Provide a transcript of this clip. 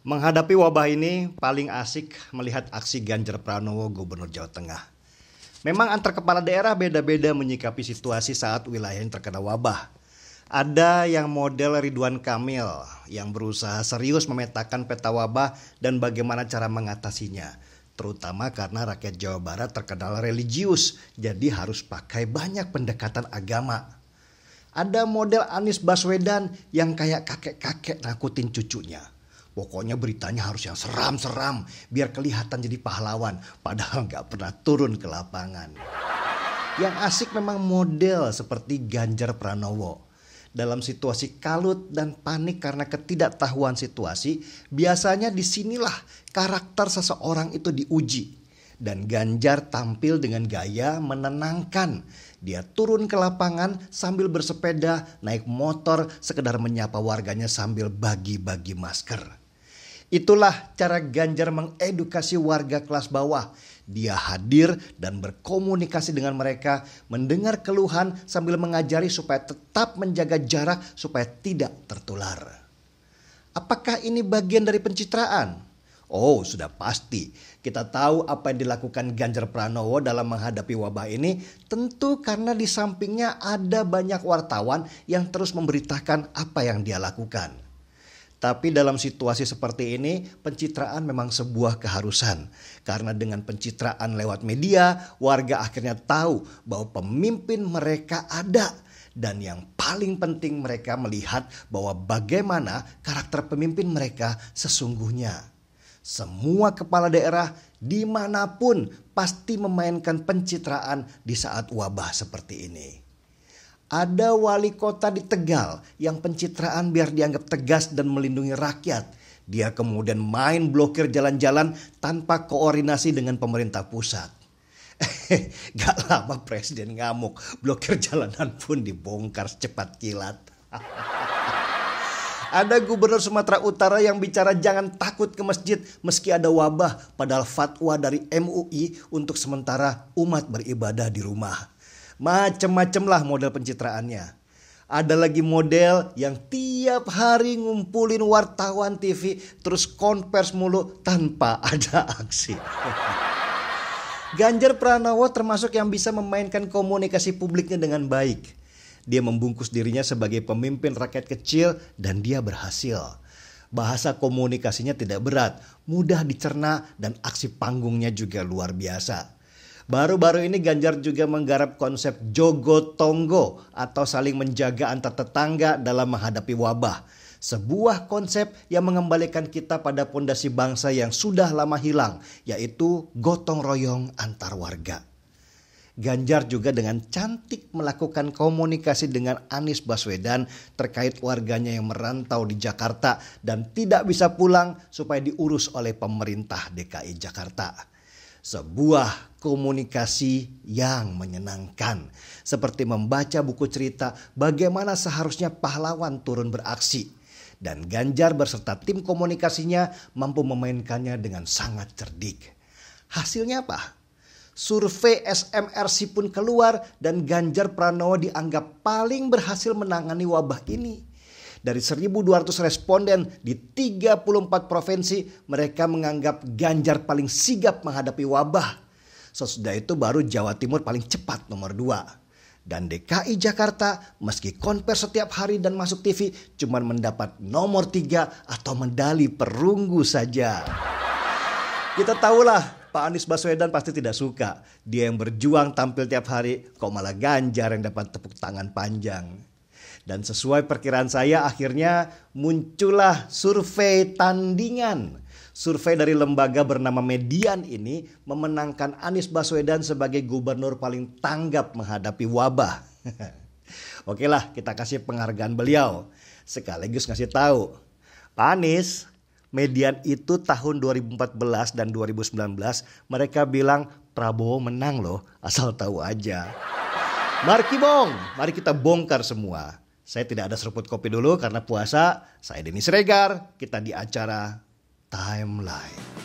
Menghadapi wabah ini paling asik melihat aksi Ganjar Pranowo Gubernur Jawa Tengah. Memang antar kepala daerah beda-beda menyikapi situasi saat wilayah yang terkena wabah. Ada yang model Ridwan Kamil yang berusaha serius memetakan peta wabah dan bagaimana cara mengatasinya. Terutama karena rakyat Jawa Barat terkenal religius, jadi harus pakai banyak pendekatan agama. Ada model Anies Baswedan yang kayak kakek-kakek nakutin cucunya Pokoknya beritanya harus yang seram-seram biar kelihatan jadi pahlawan padahal nggak pernah turun ke lapangan. Yang asik memang model seperti Ganjar Pranowo. Dalam situasi kalut dan panik karena ketidaktahuan situasi, biasanya disinilah karakter seseorang itu diuji. Dan Ganjar tampil dengan gaya menenangkan. Dia turun ke lapangan sambil bersepeda, naik motor, sekedar menyapa warganya sambil bagi-bagi masker. Itulah cara Ganjar mengedukasi warga kelas bawah. Dia hadir dan berkomunikasi dengan mereka, mendengar keluhan sambil mengajari supaya tetap menjaga jarak supaya tidak tertular. Apakah ini bagian dari pencitraan? Oh, sudah pasti. Kita tahu apa yang dilakukan Ganjar Pranowo dalam menghadapi wabah ini tentu karena di sampingnya ada banyak wartawan yang terus memberitakan apa yang dia lakukan. Tapi dalam situasi seperti ini, pencitraan memang sebuah keharusan. Karena dengan pencitraan lewat media, warga akhirnya tahu bahwa pemimpin mereka ada. Dan yang paling penting mereka melihat bahwa bagaimana karakter pemimpin mereka sesungguhnya. Semua kepala daerah dimanapun pasti memainkan pencitraan di saat wabah seperti ini. Ada wali kota di Tegal yang pencitraan biar dianggap tegas dan melindungi rakyat. Dia kemudian main blokir jalan-jalan tanpa koordinasi dengan pemerintah pusat. Gak lama presiden ngamuk, blokir jalanan pun dibongkar secepat kilat. Ada gubernur Sumatera Utara yang bicara jangan takut ke masjid meski ada wabah padahal fatwa dari MUI untuk sementara umat beribadah di rumah. Macem-macem lah model pencitraannya. Ada lagi model yang tiap hari ngumpulin wartawan TV terus konvers mulu tanpa ada aksi. Ganjar Pranowo termasuk yang bisa memainkan komunikasi publiknya dengan baik. Dia membungkus dirinya sebagai pemimpin rakyat kecil dan dia berhasil. Bahasa komunikasinya tidak berat, mudah dicerna dan aksi panggungnya juga luar biasa. Baru-baru ini Ganjar juga menggarap konsep jogo tonggo atau saling menjaga antar tetangga dalam menghadapi wabah. Sebuah konsep yang mengembalikan kita pada pondasi bangsa yang sudah lama hilang, yaitu gotong royong antar warga. Ganjar juga dengan cantik melakukan komunikasi dengan Anies Baswedan terkait warganya yang merantau di Jakarta dan tidak bisa pulang supaya diurus oleh pemerintah DKI Jakarta sebuah komunikasi yang menyenangkan. Seperti membaca buku cerita bagaimana seharusnya pahlawan turun beraksi. Dan Ganjar berserta tim komunikasinya mampu memainkannya dengan sangat cerdik. Hasilnya apa? Survei SMRC pun keluar dan Ganjar Pranowo dianggap paling berhasil menangani wabah ini. Dari 1.200 responden di 34 provinsi, mereka menganggap Ganjar paling sigap menghadapi wabah. Sesudah itu baru Jawa Timur paling cepat nomor 2. Dan DKI Jakarta meski konver setiap hari dan masuk TV cuma mendapat nomor 3 atau medali perunggu saja. Kita tahulah Pak Anies Baswedan pasti tidak suka. Dia yang berjuang tampil tiap hari kok malah Ganjar yang dapat tepuk tangan panjang. Dan sesuai perkiraan saya akhirnya muncullah survei tandingan. Survei dari lembaga bernama Median ini memenangkan Anies Baswedan sebagai gubernur paling tanggap menghadapi wabah. Oke lah, kita kasih penghargaan beliau. Sekaligus ngasih tahu, Pak Anies, Median itu tahun 2014 dan 2019 mereka bilang Prabowo menang loh, asal tahu aja. Marki Bong, mari kita bongkar semua. Saya tidak ada seruput kopi dulu karena puasa. Saya Denis Regar, kita di acara Timeline.